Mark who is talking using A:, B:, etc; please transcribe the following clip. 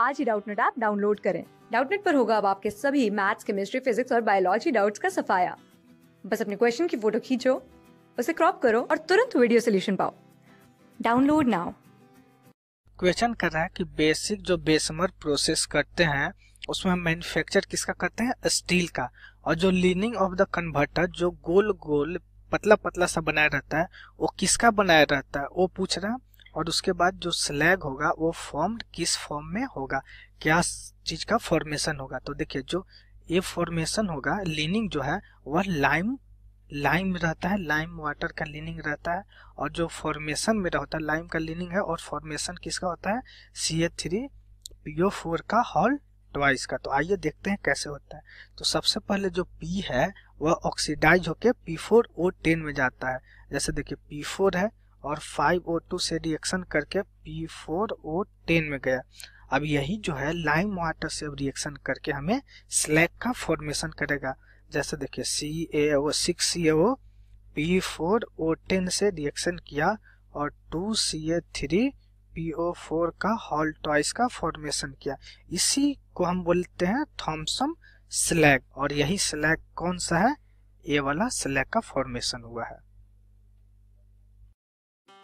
A: आज ही Doubtnut app download करें डाउटनेट पर होगा अब आपके सभी मैथ्स केमिस्ट्री फिजिक्स और बायोलॉजी डाउट्स का सफाया बस अपने क्वेश्चन की फोटो खींचो उसे क्रॉप करो और तुरंत वीडियो सोल्यूशन पाओ डाउनलोड नाउ
B: क्वेश्चन कर रहा है कि बेसिक जो बेसमर प्रोसेस करते हैं उसमें हम मैन्युफैक्चर किसका करते हैं स्टील का और जो लीनिंग ऑफ द कन्वर्टर जो गोल गोल पतला पतला सा बनाया रहता है वो किसका बनाया रहता है वो पूछ रहा है और उसके बाद जो स्लैग होगा वो फॉर्म किस फॉर्म में होगा क्या चीज का फॉर्मेशन होगा तो देखिए जो ये फॉर्मेशन होगा लीनिंग जो है वह लाइम लाइम रहता है लाइम वाटर का लीनिंग रहता है और जो फॉर्मेशन में रहता है लाइम का लीनिंग है और फॉर्मेशन किसका होता है C A three P O four का हॉल ट्वाइस का तो आइए देखते हैं कैसे होता है तो सबसे पहले जो पी है वह ऑक्सीडाइज होकर पी फोर ओ टेन में जाता है जैसे देखिए पी फोर है और 5O2 से रिएक्शन करके P4O10 में गया अब यही जो है लाइम वाटर से रिएक्शन करके हमें स्लैग का फॉर्मेशन करेगा जैसे देखिए C A O six C A O P four O ten से रिएक्शन किया और two C A three P O four का हॉल टॉइस का फॉर्मेशन किया इसी को हम बोलते हैं थॉम्सम स्लैग और यही स्लैग कौन सा है ये वाला स्लैग का फॉर्मेशन हुआ है